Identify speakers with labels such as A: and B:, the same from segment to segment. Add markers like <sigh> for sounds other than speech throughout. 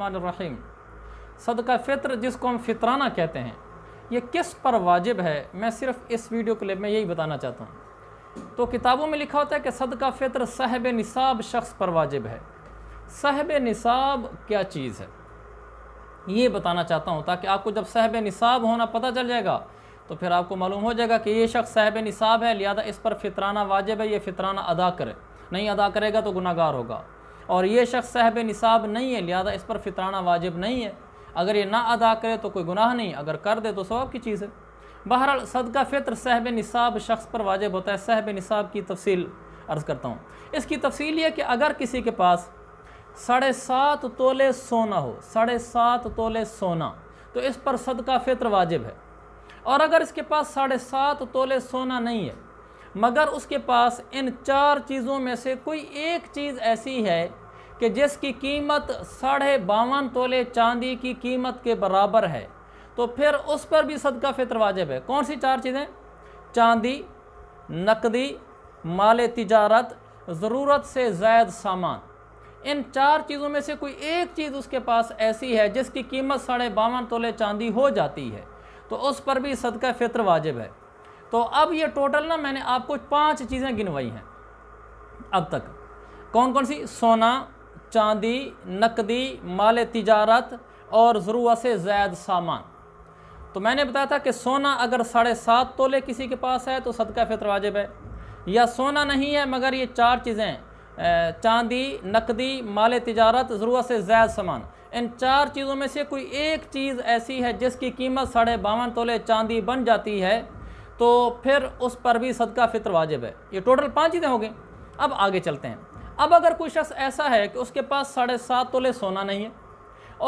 A: रहीम सदका फ़ितर जिसको हम फितराना कहते हैं ये किस पर वाजिब है मैं सिर्फ इस वीडियो क्लिप में यही बताना चाहता हूँ तो किताबों में लिखा होता है कि सदका फ़ितर साहब निसाब शख्स पर वाजिब है साहब निसाब क्या चीज़ है ये बताना चाहता हूँ ताकि आपको जब साहब निसाब होना पता चल जाएगा तो फिर आपको मालूम हो जाएगा कि ये शख्स साहब निसाब है लिहाजा इस पर फितराना वाजिब है ये फितराना अदा करे नहीं अदा करेगा तो गुनागार होगा और ये शख्स साहब निसाब नहीं है लिहाजा इस पर फितराना वाजिब नहीं है अगर ये ना अदा करे तो कोई गुनाह नहीं अगर कर दे तो स्वाब की चीज़ है बहरहाल सदका फ़ितर साहब निसाब शख्स पर वाजिब होता है साहब निसाब की तफसील अर्ज़ करता हूँ इसकी तफसील ये कि अगर किसी के पास साढ़े सात तोले सोना हो साढ़े सात तोले सोना तो इस पर सदका फ़ितर वाजिब है और अगर इसके पास साढ़े सात तोले सोना नहीं है मगर उसके पास इन चार चीज़ों में से कोई एक चीज़ ऐसी है कि जिसकी कीमत साढ़े बावन तोले चांदी की कीमत के बराबर है तो फिर उस पर भी सदका फितर वाजिब है कौन सी चार चीज़ें चांदी नकदी माल तजारत ज़रूरत से जायद सामान इन चार चीज़ों में से कोई एक चीज़ उसके पास ऐसी है जिसकी कीमत साढ़े बावन तोले चांदी हो जाती है तो उस पर भी सदका फितर वाजिब है तो अब ये टोटल ना मैंने आपको पांच चीज़ें गिनवाई हैं अब तक कौन कौन सी सोना चांदी नकदी माल तिजारत और ज़रूरत से ज़ायद सामान तो मैंने बताया था कि सोना अगर साढ़े सात तोले किसी के पास है तो सदका फितर वाजिब है या सोना नहीं है मगर ये चार चीज़ें चांदी नकदी माल तिजारत ज़रूरत से ज़ायद सामान इन चार चीज़ों में से कोई एक चीज़ ऐसी है जिसकी कीमत साढ़े बावन तोले चांदी बन जाती है तो फिर उस पर भी सदका फितर वाजिब है ये टोटल पाँच चीज़ें हो गई अब आगे चलते हैं अब अगर कोई शख्स ऐसा है कि उसके पास साढ़े सात तोले सोना नहीं है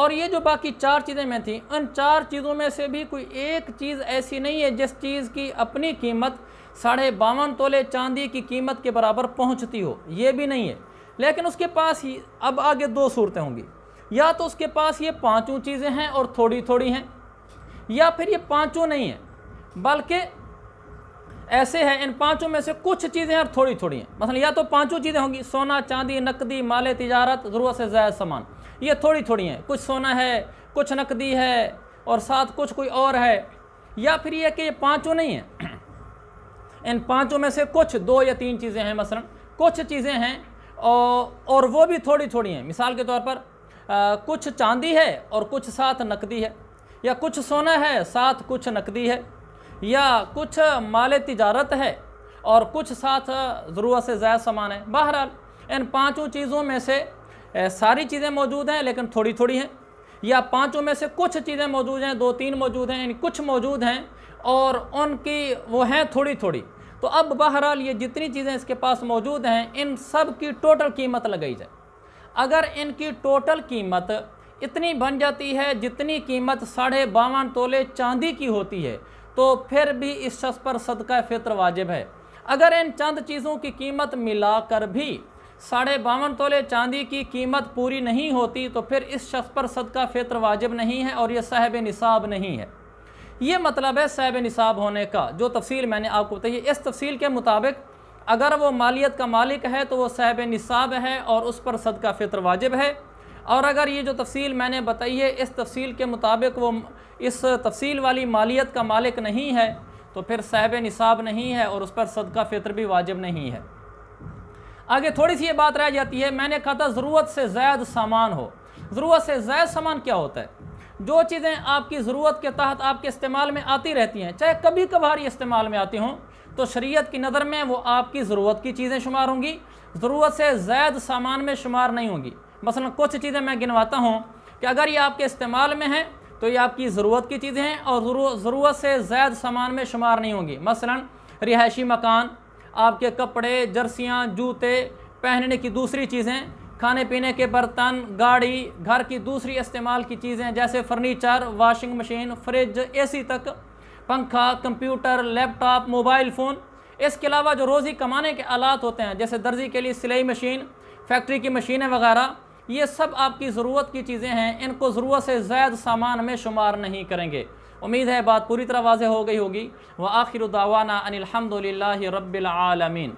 A: और ये जो बाकी चार चीज़ें में थी उन चार चीज़ों में से भी कोई एक चीज़ ऐसी नहीं है जिस चीज़ की अपनी कीमत साढ़े बावन तोले चांदी की कीमत के बराबर पहुंचती हो ये भी नहीं है लेकिन उसके पास ही अब आगे दो सूरतें होंगी या तो उसके पास ये पाँचों चीज़ें हैं और थोड़ी थोड़ी हैं या फिर ये पाँचों नहीं हैं बल्कि ऐसे हैं इन पांचों में से कुछ चीज़ें और थोड़ी थोड़ी हैं मसलन या तो पांचों चीज़ें होंगी सोना चांदी नकदी माले तजारत ज़रूरत से ज़्यादा सामान ये थोड़ी थोड़ी हैं कुछ सोना है कुछ नकदी है और साथ कुछ कोई और है या फिर यह कि ये पाँचों नहीं हैं <clears throat> इन पाँचों में से कुछ दो या तीन चीज़ें हैं मसलन कुछ चीज़ें हैं और वो भी थोड़ी थोड़ी हैं मिसाल के तौर पर आ, कुछ चांदी है और कुछ साथ नकदी है या कुछ सोना है साथ कुछ नकदी है या कुछ माल तजारत है और कुछ साथ ज़रूरत से ज़्यादा सामान है बहरहाल इन पाँचों चीज़ों में से सारी चीज़ें मौजूद हैं लेकिन थोड़ी थोड़ी हैं या पाँचों में से कुछ चीज़ें मौजूद हैं दो तीन मौजूद हैं यानी कुछ मौजूद हैं और उनकी वो हैं थोड़ी थोड़ी तो अब बहरहाल ये जितनी चीज़ें इसके पास मौजूद हैं इन सब की टोटल कीमत लगाई जाए अगर इनकी टोटल कीमत इतनी बन जाती है जितनी कीमत साढ़े बावन तोले चांदी की होती है तो फिर भी इस शख्स पर सदका फितर वाजिब है अगर इन चंद चीज़ों की कीमत मिलाकर भी साढ़े बावन तोले चांदी की कीमत पूरी नहीं होती तो फिर इस शख्स पर सदका फितर वाजिब नहीं है और यह साहब निसाब नहीं है ये मतलब है साहब निसाब होने का जो तफसील मैंने आपको बताई इस तफसील के मुताबिक अगर वो मालियत का मालिक है तो वो साहब निसाब है और उस पर सदका फितर वाजिब है और अगर ये जो तफसील मैंने बताई है इस तफसील के मुताबिक वो इस तफसील वाली मालियत का मालिक नहीं है तो फिर साहब निसाब नहीं है और उस पर सदका फितर भी वाजिब नहीं है आगे थोड़ी सी ये बात रह जाती है मैंने कहा था ज़रूरत से ज़ायद सामान हो ज़रूरत से ज़ायद सामान क्या होता है जो चीज़ें आपकी ज़रूरत के तहत आपके इस्तेमाल में आती रहती हैं चाहे कभी कभार ये इस्तेमाल में आती हों तो शरीयत की नज़र में वो आपकी ज़रूरत की चीज़ें शुमार होंगी ज़रूरत से ज़ायद सामान में शुमार नहीं होंगी मसलन कुछ चीज़ें मैं गिनवाता हूँ कि अगर ये आपके इस्तेमाल में हैं तो ये आपकी ज़रूरत की चीज़ें हैं और ज़रूरत से ज़्यादा सामान में शुमार नहीं होंगी मसला रिहायशी मकान आपके कपड़े जर्सियाँ जूते पहनने की दूसरी चीज़ें खाने पीने के बर्तन गाड़ी घर की दूसरी इस्तेमाल की चीज़ें जैसे furniture washing machine fridge AC तक पंखा कंप्यूटर लैपटॉप मोबाइल फ़ोन इसके अलावा जो रोज़ी कमाने के आलात होते हैं जैसे दर्जी के लिए सिलाई मशीन फैक्ट्री की मशीनें वगैरह ये सब आपकी ज़रूरत की चीज़ें हैं इनको ज़रूरत से ज़ायद सामान में शुमार नहीं करेंगे उम्मीद है बात पूरी तरह वाज हो गई होगी व आखिर दावाना अनिलहमदिल्ला रबालमीन